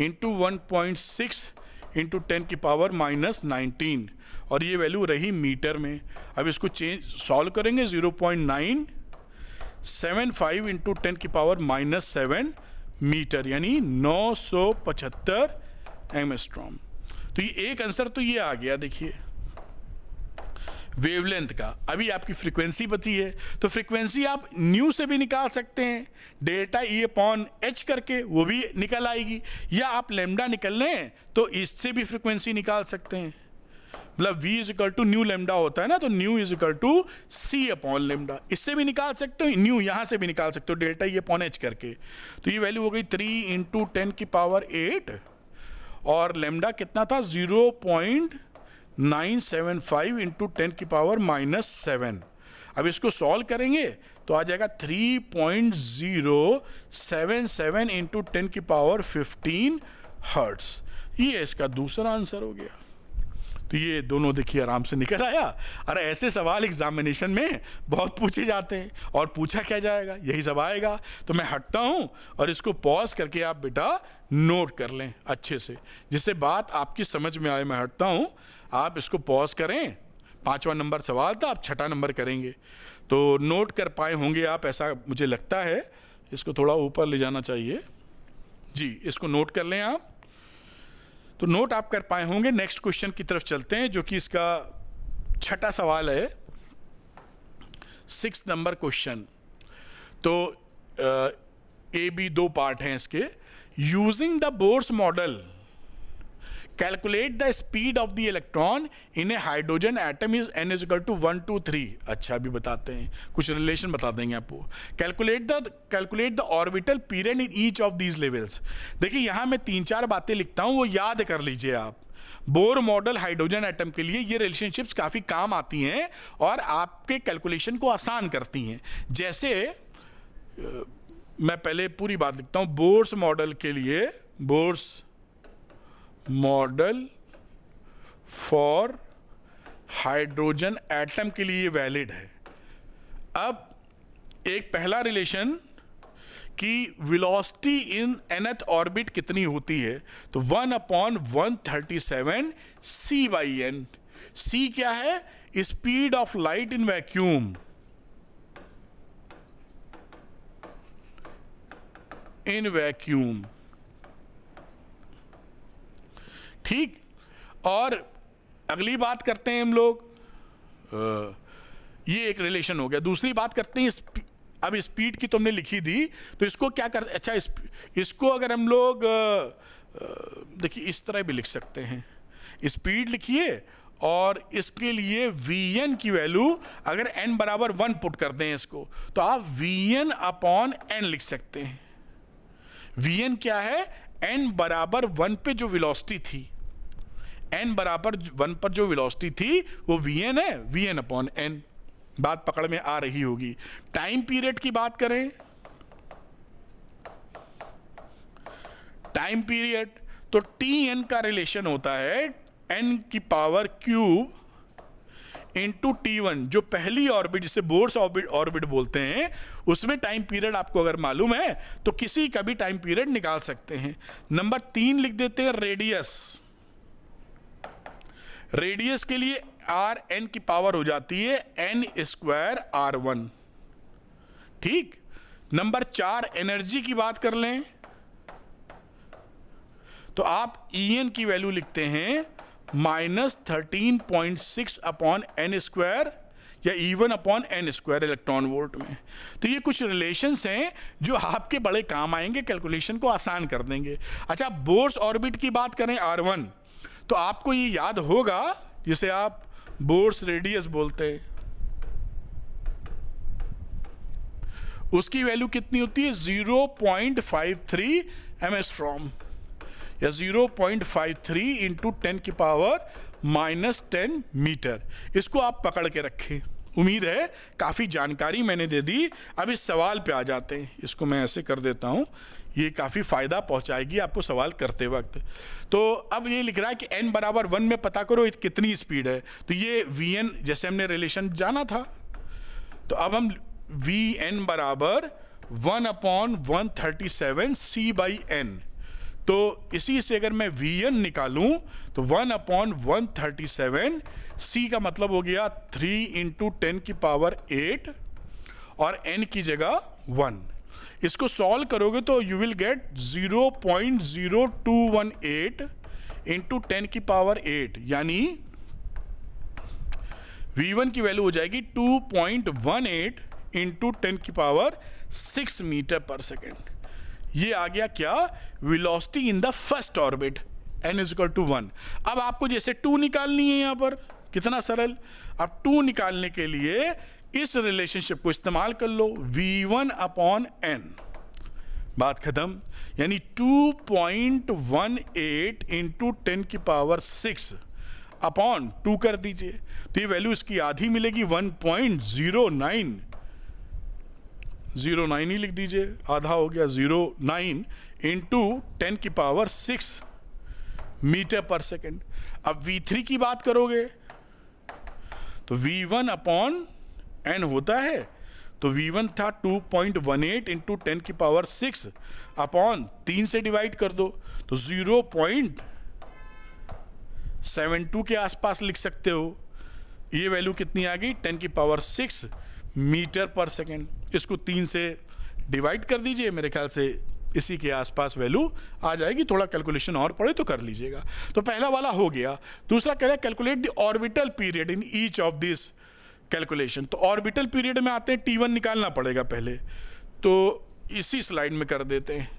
into one point six into ten की पावर माइनस नाइनटीन और ये वैल्यू रही मीटर में अब इसको चेंज सॉल्व करेंगे zero point nine seven five into ten की पावर माइनस सेवन मीटर यानी नौ सौ पचहत्तर एम स्ट्रॉम तो ये एक आंसर तो ये आ गया देखिए वेवलेंथ का अभी आपकी फ्रीक्वेंसी बची है तो फ्रीक्वेंसी आप न्यू से भी निकाल सकते हैं डेल्टा ई पॉन एच करके वो भी निकल आएगी या आप लेमडा निकल लें तो इससे भी फ्रीक्वेंसी निकाल सकते हैं मतलब v is equal to nu lambda होता है ना तो nu is equal to C upon lambda इससे भी निकाल सकते हो न्यू यहाँ से भी निकाल सकते हो डेल्टा ये अपॉन एच करके तो ये वैल्यू हो गई थ्री इंटू टेन की पावर एट और लेमडा कितना था zero point nine seven five into ten की पावर माइनस सेवन अब इसको सॉल्व करेंगे तो आ जाएगा three point zero seven seven into ten की पावर फिफ्टीन हर्ट्स ये इसका दूसरा आंसर हो गया तो ये दोनों देखिए आराम से निकल आया अरे ऐसे सवाल एग्जामिनेशन में बहुत पूछे जाते हैं और पूछा क्या जाएगा यही सब आएगा तो मैं हटता हूँ और इसको पॉज करके आप बेटा नोट कर लें अच्छे से जिससे बात आपकी समझ में आए मैं हटता हूँ आप इसको पॉज करें पाँचवा नंबर सवाल था आप छठा नंबर करेंगे तो नोट कर पाए होंगे आप ऐसा मुझे लगता है इसको थोड़ा ऊपर ले जाना चाहिए जी इसको नोट कर लें आप तो नोट आप कर पाए होंगे नेक्स्ट क्वेश्चन की तरफ चलते हैं जो कि इसका छठा सवाल है सिक्स नंबर क्वेश्चन तो ए बी दो पार्ट हैं इसके using the Bohr's model calculate the speed of the electron in a hydrogen atom is n equal to one two three अच्छा अभी बताते हैं कुछ रिलेशन बता देंगे आपको calculate the calculate the orbital period in each of these levels देखिए यहाँ मैं तीन चार बातें लिखता हूँ वो याद कर लीजिए आप बोर मॉडल हाइड्रोजन एटम के लिए ये रिलेशनशिप्स काफ़ी काम आती हैं और आपके कैलकुलेशन को आसान करती हैं जैसे मैं पहले पूरी बात लिखता हूँ बोर्स मॉडल के लिए Bohr's model for hydrogen atom के लिए वैलिड है अब एक पहला रिलेशन कि वेलोसिटी इन एनथ ऑर्बिट कितनी होती है तो one upon one thirty seven C by N C क्या है speed of light in vacuum in vacuum ठीक और अगली बात करते हैं हम लोग ये एक रिलेशन हो गया दूसरी बात करते हैं अब स्पीड की तुमने लिखी दी तो इसको क्या कर अच्छा इस, इसको अगर हम लोग देखिए इस तरह भी लिख सकते हैं स्पीड लिखिए और इसके लिए वी एन की वैल्यू अगर एन बराबर वन पुट कर दें इसको तो आप वी एन अपॉन एन लिख सकते हैं वी एन क्या है एन बराबर वन पे जो वेलोसिटी थी एन बराबर वन पर जो विलोसिटी थी वो वी एन है वी एन अपॉन एन बात पकड़ में आ रही होगी टाइम पीरियड की बात करें टाइम पीरियड तो टी एन का रिलेशन होता है एन की power cube into T one जो पहली ऑर्बिट जिसे बोर्स ऑर्बिट ऑर्बिट बोलते हैं उसमें टाइम पीरियड आपको अगर मालूम है तो किसी का भी टाइम पीरियड निकाल सकते हैं नंबर तीन लिख देते हैं रेडियस रेडियस के लिए आर एन की पावर हो जाती है एन स्क्वायर आर वन ठीक नंबर चार एनर्जी की बात कर लें तो आप ई एन की वैल्यू लिखते हैं minus thirteen point six upon N square या even upon N square electron volt में तो ये कुछ रिलेशंस हैं जो आपके बड़े काम आएंगे कैलकुलेशन को आसान कर देंगे अच्छा बोर्स ऑर्बिट की बात करें आर वन तो आपको ये याद होगा जिसे आप बोर्स रेडियस बोलते हैं उसकी वैल्यू कितनी होती है 0.53 पॉइंट फाइव थ्री एम या 0.53 point five three into ten की पावर माइनस टेन मीटर इसको आप पकड़ के रखें उम्मीद है काफ़ी जानकारी मैंने दे दी अब इस सवाल पे आ जाते हैं इसको मैं ऐसे कर देता हूँ ये काफ़ी फ़ायदा पहुंचाएगी आपको सवाल करते वक्त तो अब ये लिख रहा है कि एन बराबर वन में पता करो कितनी स्पीड है तो ये वी एन जैसे हमने रिलेशन जाना था तो अब हम वी एन बराबर one upon one thirty seven C by N तो इसी से अगर मैं वी एन निकालूँ तो one upon one thirty seven C का मतलब हो गया थ्री इंटू टेन की पावर एट और एन की जगह वन इसको सॉल्व करोगे तो you will get 0.0218 into ten की पावर 8 यानी V1 की वैल्यू हो जाएगी 2.18 इंटू टेन की पावर 6 मीटर पर सेकेंड ये आ गया क्या velocity in the first orbit N is equal to one अब आपको जैसे टू निकालनी है यहां पर कितना सरल अब टू निकालने के लिए इस रिलेशनशिप को इस्तेमाल कर लो v1 वन अपॉन एन बात खत्म यानी 2.18 point one eight into ten की पावर सिक्स अपॉन टू कर दीजिए तो ये वैल्यू इसकी आधी मिलेगी 1.09 जीरो नाइन ही लिख दीजिए आधा हो गया जीरो नाइन इंटू टेन की पावर सिक्स मीटर पर सेकेंड अब V3 की बात करोगे तो V1 वन अपॉन एन होता है तो वन था two point one eight into ten की पावर सिक्स अपॉन तीन से डिवाइड कर दो तो जीरो पॉइंट सेवन टू के आसपास लिख सकते हो ये वैल्यू कितनी आ गई टेन की पावर सिक्स मीटर पर सेकेंड इसको तीन से डिवाइड कर दीजिए मेरे ख्याल से इसी के आसपास वैल्यू आ जाएगी थोड़ा कैलकुलेशन और पड़े तो कर लीजिएगा तो पहला वाला हो गया दूसरा कह रहा है calculate the orbital period in each of this calculation तो ऑर्बिटल पीरियड में आते हैं टी वन निकालना पड़ेगा पहले तो इसी स्लाइड में कर देते हैं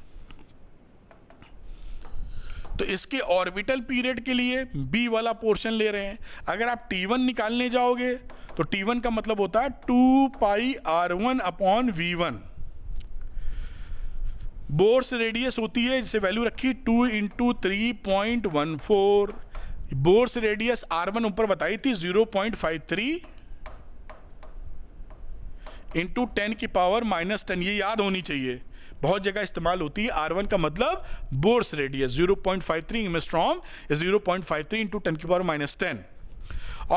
तो इसके ऑर्बिटल पीरियड के लिए बी वाला पोर्शन ले रहे हैं अगर आप टी वन निकालने जाओगे तो टी वन का मतलब होता है two pi R one upon V one Bohr's radius होती है जिसे वैल्यू रखी two into three point one four Bohr's radius R one ऊपर बताई थी zero point five three into ten की पावर माइनस टेन ये याद होनी चाहिए बहुत जगह इस्तेमाल होती है आर वन का मतलब Bohr's radius zero point five three angstrom zero point five three into ten की पावर माइनस टेन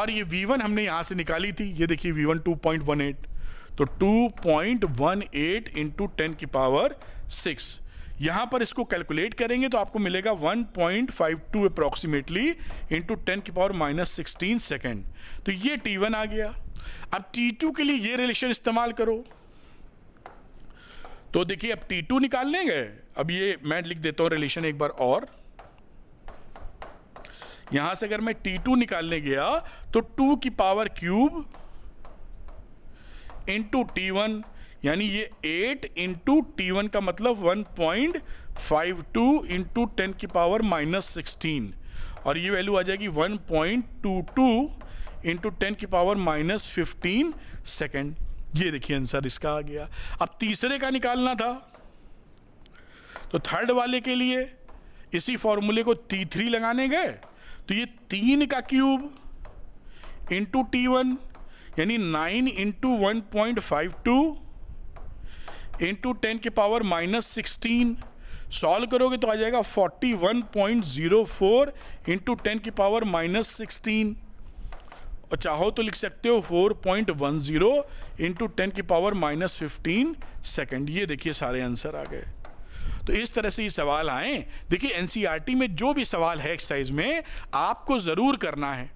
और ये वी वन हमने यहाँ से निकाली थी ये देखिए V one two point one eight तो two point one eight into ten की पावर सिक्स यहाँ पर इसको कैलकुलेट करेंगे तो आपको मिलेगा 1.52 point five two approximately into ten की पावर माइनस सिक्सटीन सेकेंड तो ये T1 आ गया अब टी टू के लिए ये रिलेशन इस्तेमाल करो तो देखिए अब टी टू निकाल लेंगे अब ये मैं लिख देता हूं रिलेशन एक बार और यहां से अगर मैं टी टू निकालने गया तो टू की power cube into T one यानी ये एट इंटू टी वन का मतलब one point five two into ten की पावर माइनस सिक्सटीन और ये वैल्यू आ जाएगी one point two two into ten की पावर माइनस फिफ्टीन सेकेंड ये देखिए आंसर इसका आ गया अब तीसरे का निकालना था तो थर्ड वाले के लिए इसी फॉर्मूले को टी थ्री लगाने गए तो ये तीन का क्यूब इंटू टी वन यानी nine into one point five two into ten की पावर माइनस सिक्सटीन सॉल्व करोगे तो आ जाएगा forty one point zero four into ten की पावर माइनस सिक्सटीन और चाहो तो लिख सकते हो four point one zero into ten की पावर माइनस फिफ्टीन सेकेंड ये देखिए सारे आंसर आ गए तो इस तरह से ये सवाल आए देखिए एनसीईआरटी e में जो भी सवाल है एक्सरसाइज में आपको ज़रूर करना है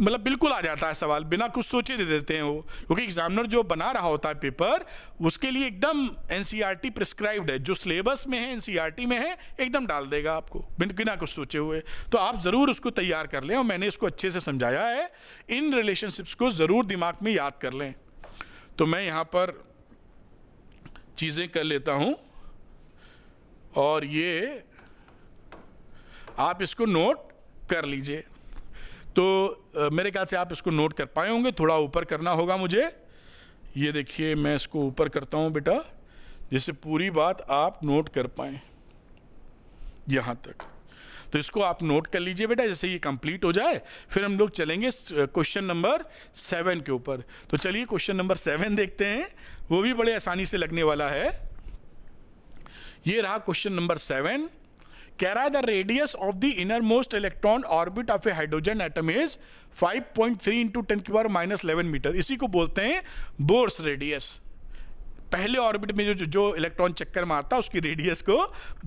मतलब बिल्कुल आ जाता है सवाल बिना कुछ सोचे दे देते हैं वो क्योंकि एग्जामिनर जो बना रहा होता है पेपर उसके लिए एकदम टी प्रिस्क्राइब्ड e है जो सिलेबस में है टी e में है एकदम डाल देगा आपको बिना कुछ सोचे हुए तो आप ज़रूर उसको तैयार कर लें और मैंने इसको अच्छे से समझाया है इन रिलेशनशिप्स को ज़रूर दिमाग में याद कर लें तो मैं यहाँ पर चीज़ें कर लेता हूँ और ये आप इसको नोट कर लीजिए तो मेरे ख्याल से आप इसको नोट कर पाए होंगे थोड़ा ऊपर करना होगा मुझे ये देखिए मैं इसको ऊपर करता हूँ बेटा जिससे पूरी बात आप नोट कर पाए यहाँ तक तो इसको आप नोट कर लीजिए बेटा जैसे ये कंप्लीट हो जाए फिर हम लोग चलेंगे क्वेश्चन नंबर सेवन के ऊपर तो चलिए क्वेश्चन नंबर सेवन देखते हैं वो भी बड़े आसानी से लगने वाला है ये रहा क्वेश्चन नंबर सेवन कह रहा है the radius of the innermost electron orbit of a hydrogen atom is 5.3 point three into ten की पावर माइनस इलेवन मीटर इसी को बोलते हैं बोर्स रेडियस पहले ऑर्बिट में जो जो इलेक्ट्रॉन चक्कर मारता है उसकी रेडियस को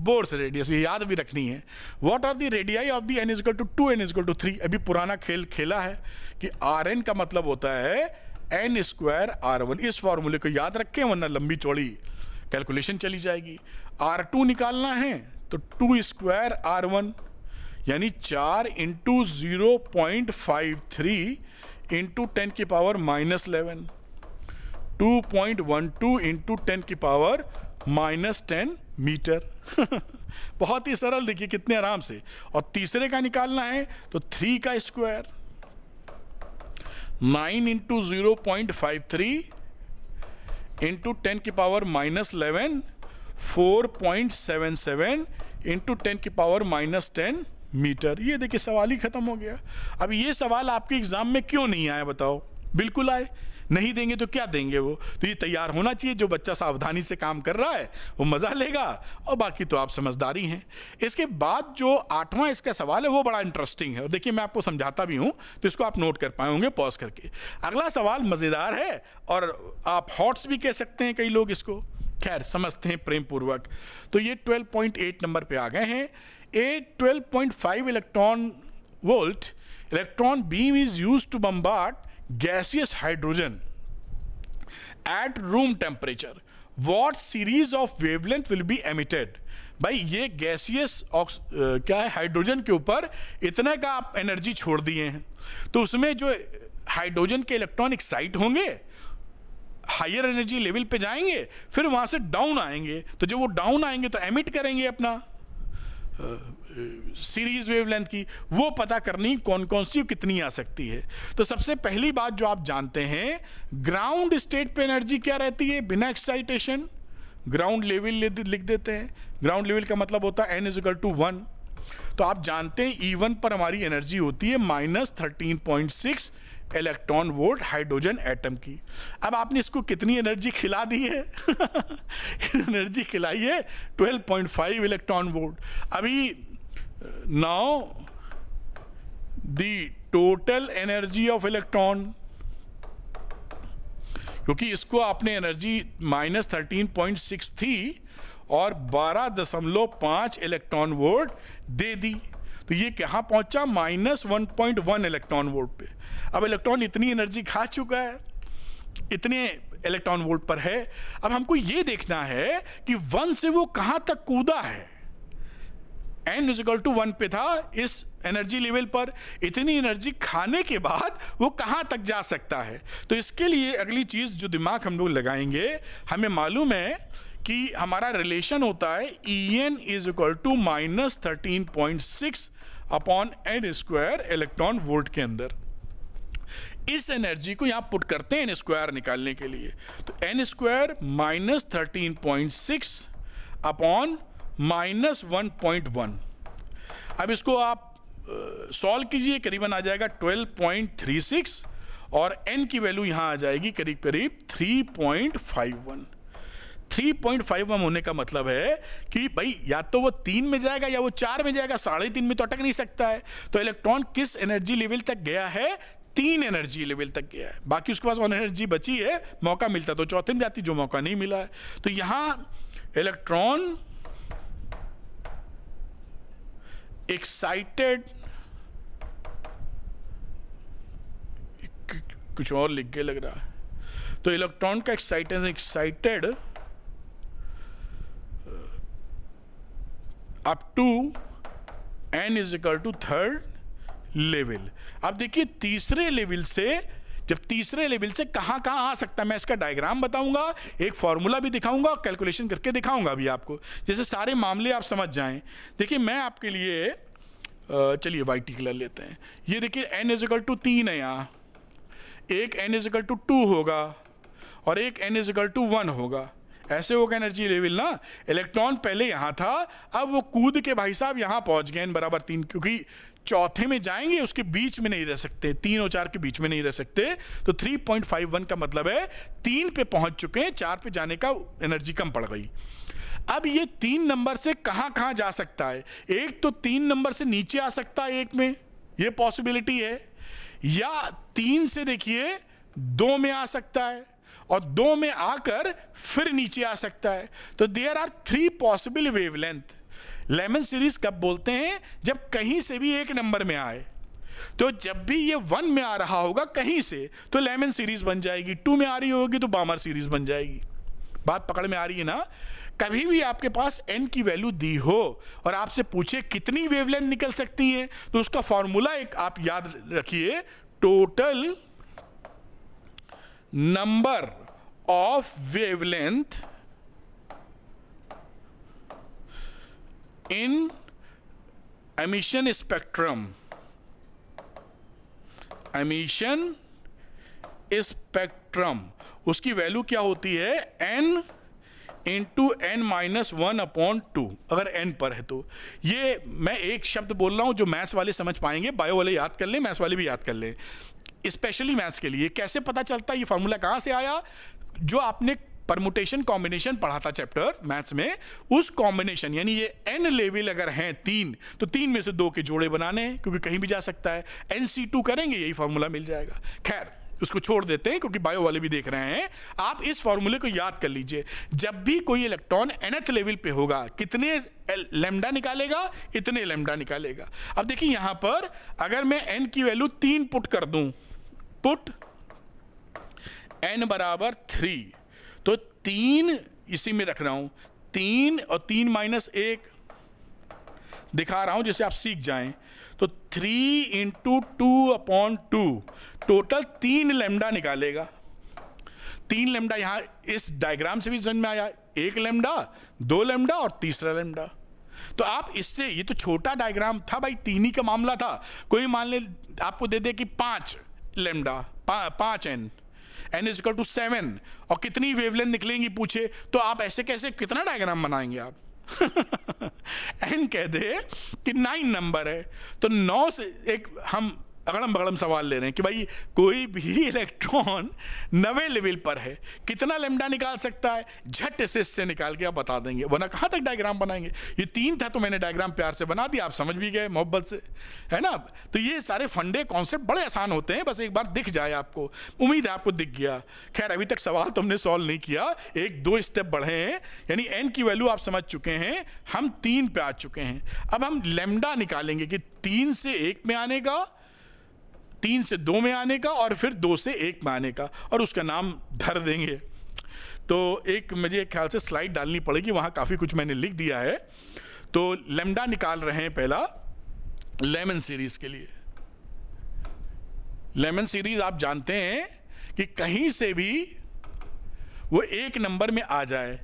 बोर्स रेडियस ये याद भी रखनी है what are the radii of the N is equal to to N is equal to three अभी पुराना खेल खेला है कि आर एन का मतलब होता है एन स्क्वायर आर वन इस फॉर्मूले को याद रखें वरना लंबी चौड़ी कैलकुलेशन चली जाएगी आर टू निकालना है तो टू स्क्वायर आर वन यानी चार into zero point five three into ten की power minus eleven two point one two into ten की पावर माइनस टेन मीटर बहुत ही सरल देखिए कितने आराम से और तीसरे का निकालना है तो थ्री का square nine into zero point five three into ten की power minus eleven four point seven seven into ten की पावर माइनस टेन मीटर ये देखिए सवाल ही ख़त्म हो गया अब ये सवाल आपके एग्ज़ाम में क्यों नहीं आया बताओ बिल्कुल आए नहीं देंगे तो क्या देंगे वो तो ये तैयार होना चाहिए जो बच्चा सावधानी से काम कर रहा है वो मज़ा लेगा और बाकी तो आप समझदारी हैं इसके बाद जो आठवां इसका सवाल है वो बड़ा इंटरेस्टिंग है और देखिए मैं आपको समझाता भी हूँ तो इसको आप नोट कर पाए होंगे पॉज करके अगला सवाल मज़ेदार है और आप हॉट्स भी कह सकते हैं कई लोग इसको खैर समझते हैं प्रेम पूर्वक तो ये 12.8 नंबर पे आ गए हैं a 12.5 electron volt electron beam is use to bombard gaseous hydrogen at room temperature what series of wavelength will be emitted भाई ये गैसियस ऑक्स क्या है हाइड्रोजन के ऊपर इतने का आप एनर्जी छोड़ दिए हैं तो उसमें जो हाइड्रोजन के इलेक्ट्रॉन एक्साइट होंगे हायर एनर्जी लेवल पे जाएंगे फिर वहां से डाउन आएंगे तो जब वो डाउन आएंगे तो एमिट करेंगे अपना सीरीज वेवलेंथ की वो पता करनी कौन कौन सी कितनी आ सकती है तो सबसे पहली बात जो आप जानते हैं ग्राउंड स्टेट पे एनर्जी क्या रहती है बिना एक्साइटेशन ग्राउंड लेवल लिख देते हैं ग्राउंड लेवल का मतलब होता है एन इज टू वन तो आप जानते हैं ई e वन पर हमारी एनर्जी होती है minus thirteen point six electron volt hydrogen atom की अब आपने इसको कितनी एनर्जी खिला दी है [LAUGHS] एनर्जी खिलाई है 12.5 इलेक्ट्रॉन वोल्ट अभी now the total energy of electron क्योंकि इसको आपने energy minus thirteen point six थी और बारह दशमलव पांच इलेक्ट्रॉन वोल्ट दे दी तो ये कहाँ पहुँचा minus one point one electron volt पे अब इलेक्ट्रॉन इतनी एनर्जी खा चुका है इतने इलेक्ट्रॉन वोल्ट पर है अब हमको ये देखना है कि वन से वो कहाँ तक कूदा है एन इजिकल टू वन पे था इस एनर्जी लेवल पर इतनी एनर्जी खाने के बाद वो कहाँ तक जा सकता है तो इसके लिए अगली चीज़ जो दिमाग हम लोग लगाएंगे हमें मालूम है कि हमारा रिलेशन होता है E N is equal to minus thirteen point six upon N square electron volt के अंदर इस एनर्जी को यहां पुट करते हैं एन स्क्वायर निकालने के लिए तो N square minus thirteen point six upon minus one point one अब इसको आप सॉल्व कीजिए करीबन आ जाएगा ट्वेल्व पॉइंट थ्री सिक्स और एन की वैल्यू यहाँ आ जाएगी करीब करीब three point five one three point five M होने का मतलब है कि भाई या तो वो तीन में जाएगा या वो चार में जाएगा साढ़े तीन में तो अटक नहीं सकता है तो इलेक्ट्रॉन किस एनर्जी लेवल तक गया है तीन एनर्जी लेवल तक गया है बाकी उसके पास वन एनर्जी बची है मौका मिलता तो चौथे में जाती जो मौका नहीं मिला है तो यहां इलेक्ट्रॉन एक्साइटेड कुछ और लिख के लग रहा है तो इलेक्ट्रॉन का excited excited up to N is equal to third level अब देखिए तीसरे लेवल से जब तीसरे लेवल से कहाँ कहाँ आ सकता है मैं इसका डायग्राम बताऊंगा एक फॉर्मूला भी दिखाऊंगा और कैलकुलेशन करके दिखाऊंगा अभी आपको जैसे सारे मामले आप समझ जाएं देखिए मैं आपके लिए चलिए टी कलर लेते हैं ये देखिए एन इजिकल टू तीन है यहाँ एक एन इजिकल टू टू होगा और एक एन इजिकल टू वन होगा ऐसे होगा एनर्जी लेवल ना इलेक्ट्रॉन पहले यहाँ था अब वो कूद के भाई साहब यहाँ पहुँच गए बराबर तीन क्योंकि चौथे में जाएंगे उसके बीच में नहीं रह सकते तीन और चार के बीच में नहीं रह सकते तो 3.51 का मतलब है तीन पे पहुंच चुके हैं चार पे जाने का एनर्जी कम पड़ गई अब ये तीन नंबर से कहाँ कहाँ जा सकता है एक तो तीन नंबर से नीचे आ सकता है एक में ये पॉसिबिलिटी है या तीन से देखिए दो में आ सकता है और दो में आकर फिर नीचे आ सकता है तो there are three possible wavelength Lyman series कब बोलते हैं जब कहीं से भी एक नंबर में आए तो जब भी ये वन में आ रहा होगा कहीं से तो लेमन सीरीज बन जाएगी टू में आ रही होगी तो बामर सीरीज बन जाएगी बात पकड़ में आ रही है ना कभी भी आपके पास एन की वैल्यू दी हो और आपसे पूछे कितनी वेवलेंथ निकल सकती है तो उसका फॉर्मूला एक आप याद रखिए total number of wavelength in emission spectrum emission spectrum उसकी वैल्यू क्या होती है N into N minus one upon two अगर एन पर है तो ये मैं एक शब्द बोल रहा हूं जो मैथ्स वाले समझ पाएंगे बायो वाले याद कर लें मैथ्स वाले भी याद कर लें स्पेशली मैथ्स के लिए कैसे पता चलता है ये फॉर्मूला कहाँ से आया जो आपने परमुटेशन कॉम्बिनेशन पढ़ा था चैप्टर मैथ्स में उस कॉम्बिनेशन यानी ये एन लेवल अगर हैं तीन तो तीन में से दो के जोड़े बनाने हैं क्योंकि कहीं भी जा सकता है एन सी टू करेंगे यही फॉर्मूला मिल जाएगा खैर उसको छोड़ देते हैं क्योंकि बायो वाले भी देख रहे हैं आप इस फॉर्मूले को याद कर लीजिए जब भी कोई इलेक्ट्रॉन एनथ लेवल पे होगा कितने लेमडा निकालेगा इतने लेमडा निकालेगा अब देखिए यहां पर अगर मैं एन की वैल्यू तीन पुट कर दूं पुट एन बराबर थ्री तो तीन इसी में रख रहा हूं तीन और तीन माइनस एक दिखा रहा हूं जिसे आप सीख जाएं तो three into two upon two total तीन लेमडा निकालेगा तीन लेमडा यहां इस डायग्राम से भी समझ में आया एक लेमडा दो लेमडा और तीसरा लेमडा तो आप इससे ये तो छोटा डायग्राम था भाई तीन ही का मामला था कोई मान ले आपको दे दे कि पांच लेमडा पाँच N N is equal to seven और कितनी वेवलेंथ निकलेंगी पूछे तो आप ऐसे कैसे कितना डायग्राम बनाएंगे आप एन [LAUGHS] कह दे कि नाइन नंबर है तो नौ से एक हम अगड़म बगड़म सवाल ले रहे हैं कि भाई कोई भी इलेक्ट्रॉन नवे लेवल पर है कितना लेमडा निकाल सकता है झट से इससे निकाल के आप बता देंगे वरना कहाँ तक डायग्राम बनाएंगे ये तीन था तो मैंने डायग्राम प्यार से बना दिया आप समझ भी गए मोहब्बत से है ना तो ये सारे फंडे कॉन्सेप्ट बड़े आसान होते हैं बस एक बार दिख जाए आपको उम्मीद है आपको दिख गया खैर अभी तक सवाल तो हमने सॉल्व नहीं किया एक दो स्टेप बढ़े हैं यानी एन की वैल्यू आप समझ चुके हैं हम तीन पे आ चुके हैं अब हम लेमडा निकालेंगे कि तीन से एक में आने का तीन से दो में आने का और फिर दो से एक में आने का और उसका नाम धर देंगे तो एक मुझे ख्याल से स्लाइड डालनी पड़ेगी वहाँ काफ़ी कुछ मैंने लिख दिया है तो लेमडा निकाल रहे हैं पहला लेमन सीरीज़ के लिए लेमन सीरीज़ आप जानते हैं कि कहीं से भी वो एक नंबर में आ जाए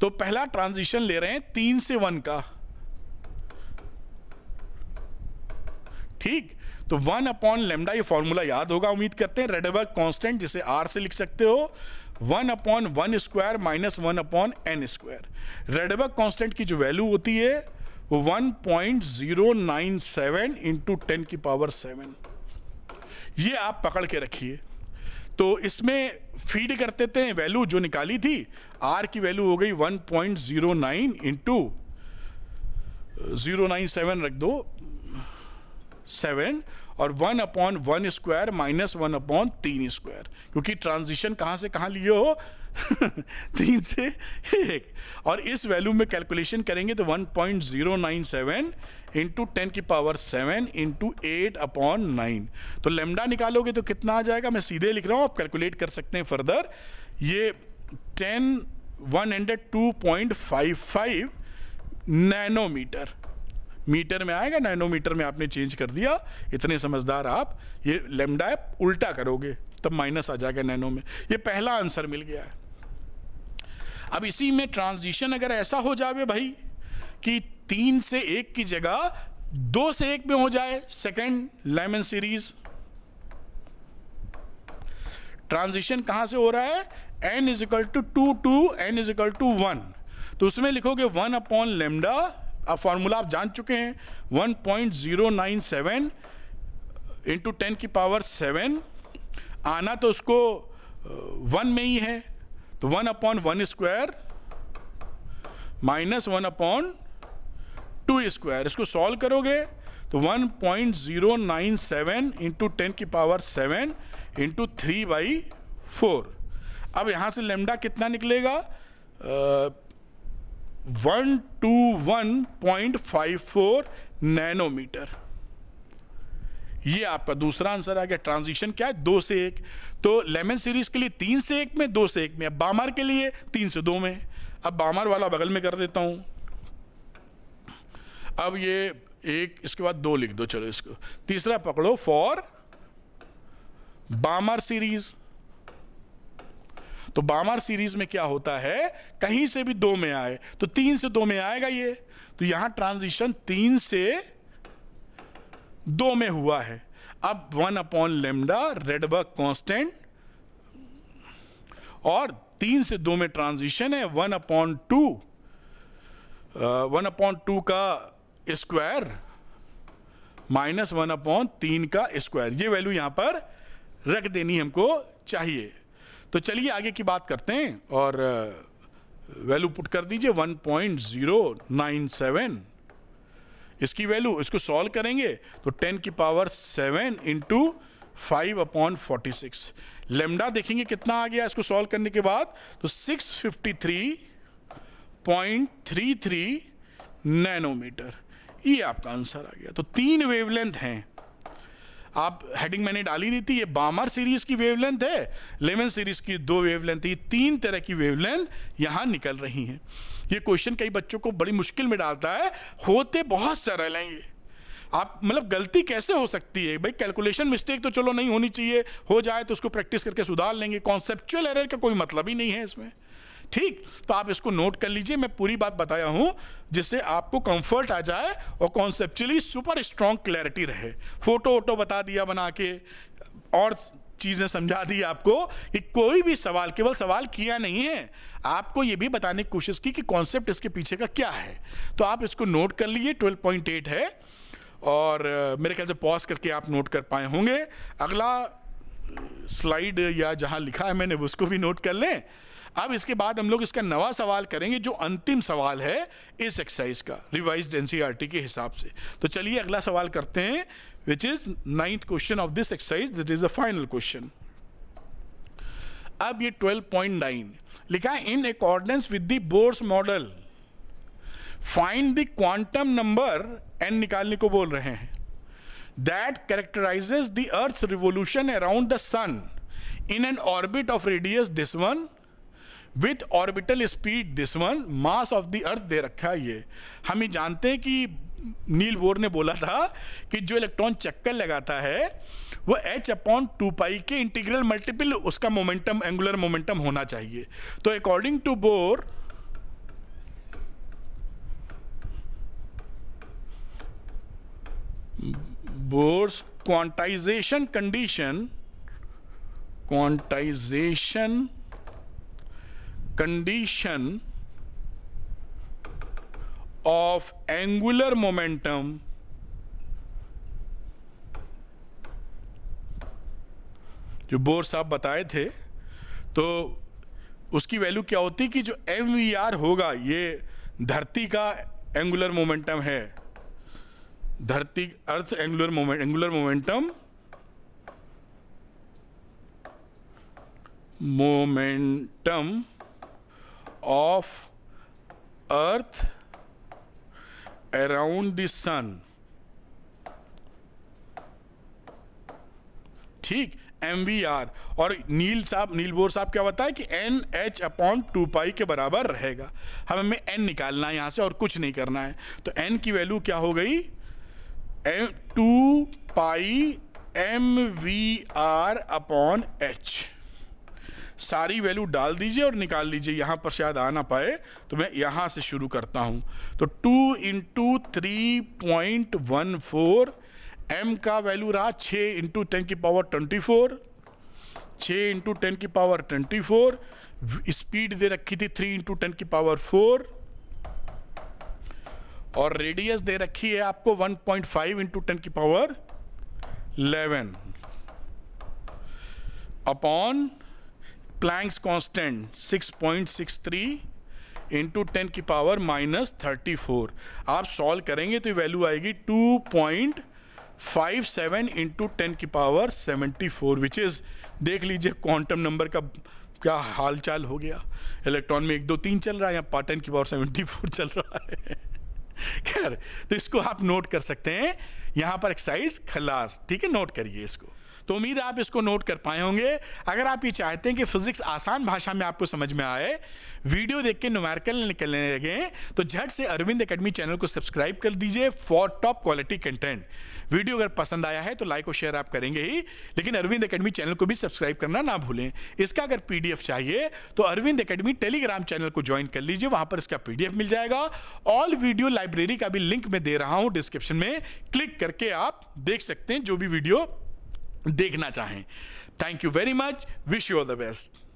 तो पहला ट्रांजिशन ले रहे हैं तीन से वन का ठीक तो वन अपॉन लेमडा ये फॉर्मूला याद होगा उम्मीद करते हैं रेडबर्ग कॉन्स्टेंट जिसे आर से लिख सकते हो one upon one square minus one upon N square Rydberg constant की जो वैल्यू होती है वो one point zero nine seven into ten की पावर सेवन ये आप पकड़ के रखिए तो इसमें फीड करते थे वैल्यू जो निकाली थी आर की वैल्यू हो गई one point zero nine into zero nine seven रख दो सेवन और one upon one square minus one upon तीन स्क्वायर क्योंकि ट्रांजिशन कहाँ से कहाँ लिए हो [LAUGHS] तीन से एक और इस वैल्यू में कैलकुलेशन करेंगे तो one point zero nine seven into ten की power seven into eight upon nine तो लेमडा निकालोगे तो कितना आ जाएगा मैं सीधे लिख रहा हूँ आप कैलकुलेट कर सकते हैं फर्दर ये ten one hundred two point five five nanometre metre में आएगा नैनोमीटर में आपने चेंज कर दिया इतने समझदार आप ये लेमडा उल्टा करोगे तब माइनस आ जाएगा नैनो में ये पहला आंसर मिल गया है अब इसी में ट्रांजिशन अगर ऐसा हो जावे भाई कि तीन से एक की जगह दो से एक में हो जाए सेकेंड लेमन सीरीज ट्रांजिशन कहां से हो रहा है n is equal to two to N is equal to one तो उसमें लिखोगे वन अपॉन लेमडा अब फार्मूला आप जान चुके हैं 1.097 point zero nine seven into ten की पावर सेवन आना तो उसको वन में ही है तो one upon one square minus one upon two square इसको सॉल्व करोगे तो 1.097 point zero nine seven into ten की power seven into three by four अब यहाँ से लेमडा कितना निकलेगा one two one point five four nanometre ये आपका दूसरा आंसर आ गया ट्रांजिशन क्या है दो से एक तो लेमन सीरीज के लिए तीन से एक में दो से एक में अब बामर के लिए तीन से दो में अब बामर वाला बगल में कर देता हूं अब ये एक इसके बाद दो लिख दो चलो इसको तीसरा पकड़ो फॉर बामर सीरीज़ तो बामर सीरीज में क्या होता है कहीं से भी दो में आए तो तीन से दो में आएगा ये तो यहां ट्रांजिशन तीन से दो में हुआ है अब one upon lambda Rydberg constant और तीन से दो में ट्रांजिशन है one upon two one upon two का स्क्वायर माइनस वन अपॉन तीन का स्क्वायर ये वैल्यू यहां पर रख देनी हमको चाहिए तो चलिए आगे की बात करते हैं और वैल्यू पुट कर दीजिए 1.097 इसकी वैल्यू इसको सॉल्व करेंगे तो 10 की power 7 into five upon forty six lambda देखेंगे कितना आ गया इसको सॉल्व करने के बाद तो 653.33 नैनोमीटर ये आपका आंसर आ गया तो तीन वेवलेंथ हैं आप हेडिंग मैंने डाली दी थी ये बामर सीरीज की वेवलेंथ है लेमन सीरीज की दो वेवलेंथ ये तीन तरह की वेवलेंथ यहाँ निकल रही हैं ये क्वेश्चन कई बच्चों को बड़ी मुश्किल में डालता है होते बहुत सरल हैं ये आप मतलब गलती कैसे हो सकती है भाई कैलकुलेशन मिस्टेक तो चलो नहीं होनी चाहिए हो जाए तो उसको प्रैक्टिस करके सुधार लेंगे कॉन्सेप्चुअल एरर का कोई मतलब ही नहीं है इसमें ठीक तो आप इसको नोट कर लीजिए मैं पूरी बात बताया हूँ जिससे आपको कंफर्ट आ जाए और कॉन्सेप्चुअली सुपर स्ट्रॉन्ग क्लैरिटी रहे फोटो वोटो बता दिया बना के और चीज़ें समझा दी आपको कि कोई भी सवाल केवल सवाल किया नहीं है आपको ये भी बताने की कोशिश की कि कॉन्सेप्ट इसके पीछे का क्या है तो आप इसको नोट कर लीजिए एट है और मेरे ख्याल से पॉज करके आप नोट कर पाए होंगे अगला स्लाइड या जहाँ लिखा है मैंने उसको भी नोट कर लें अब इसके बाद हम लोग इसका नवा सवाल करेंगे जो अंतिम सवाल है इस एक्सरसाइज का रिवाइज एन e के हिसाब से तो चलिए अगला सवाल करते हैं which is ninth question of this exercise that is the final question अब ये 12.9 लिखा है in accordance with the Bohr's model find the quantum number n निकालने को बोल रहे हैं that characterises the earth revolution around the sun in n orbit of radius this one with orbital speed this one mass of the earth दे रखा है ये हम ही जानते हैं कि नील बोर ने बोला था कि जो इलेक्ट्रॉन चक्कर लगाता है वो एच अपॉन टू पाई के इंटीग्रल मल्टीपल उसका मोमेंटम एंगुलर मोमेंटम होना चाहिए तो according to Bohr Bohr's quantisation condition quantisation condition of angular momentum जो बोर साहब बताए थे तो उसकी वैल्यू क्या होती कि जो एम वी आर होगा ये धरती का एंगुलर मोमेंटम है धरती earth angular moment angular momentum momentum of earth around the sun ठीक एम वी आर और नील साहब नील बोर साहब क्या बताया कि n h upon two pi के बराबर रहेगा हमें एन निकालना है यहां से और कुछ नहीं करना है तो एन की वैल्यू क्या हो गई m two pi m v r upon h सारी वैल्यू डाल दीजिए और निकाल लीजिए यहाँ पर शायद आ ना पाए तो मैं यहाँ से शुरू करता हूँ तो two into three point one four m का वैल्यू रहा छः इंटू टेन की पावर ट्वेंटी फोर छः इंटू टेन की पावर ट्वेंटी फोर स्पीड दे रखी थी थ्री इंटू टेन की पावर फोर और रेडियस दे रखी है आपको 1.5 पॉइंट फाइव इंटू टेन की power 11 upon Planck's constant 6.63 into ten की पावर माइनस थर्टी फोर आप सॉल्व करेंगे तो वैल्यू आएगी to point five seven into ten की power seventy four which is देख लीजिए क्वांटम नंबर का क्या हालचाल हो गया इलेक्ट्रॉन में एक दो तीन चल रहा है या पाटन की पावर सेवेंटी फोर चल रहा है [LAUGHS] खैर तो इसको आप नोट कर सकते हैं यहाँ पर एक्सरसाइज खलास ठीक है नोट करिए इसको तो उम्मीद आप इसको नोट कर पाए होंगे अगर आप ये चाहते हैं कि फिजिक्स आसान भाषा में आपको समझ में आए वीडियो देख के नुमेरिकल निकलने लगे तो झट से अरविंद अकेडमी चैनल को सब्सक्राइब कर दीजिए for top quality content video अगर पसंद आया है तो लाइक और शेयर आप करेंगे ही लेकिन अरविंद अकेडमी चैनल को भी सब्सक्राइब करना ना भूलें इसका अगर पीडीएफ चाहिए तो अरविंद अकेडमी टेलीग्राम चैनल को ज्वाइन कर लीजिए वहां पर इसका पीडीएफ मिल जाएगा ऑल वीडियो लाइब्रेरी का भी लिंक मैं दे रहा हूं डिस्क्रिप्शन में क्लिक करके आप देख सकते हैं जो भी वीडियो देखना चाहें thank you very much wish you all the best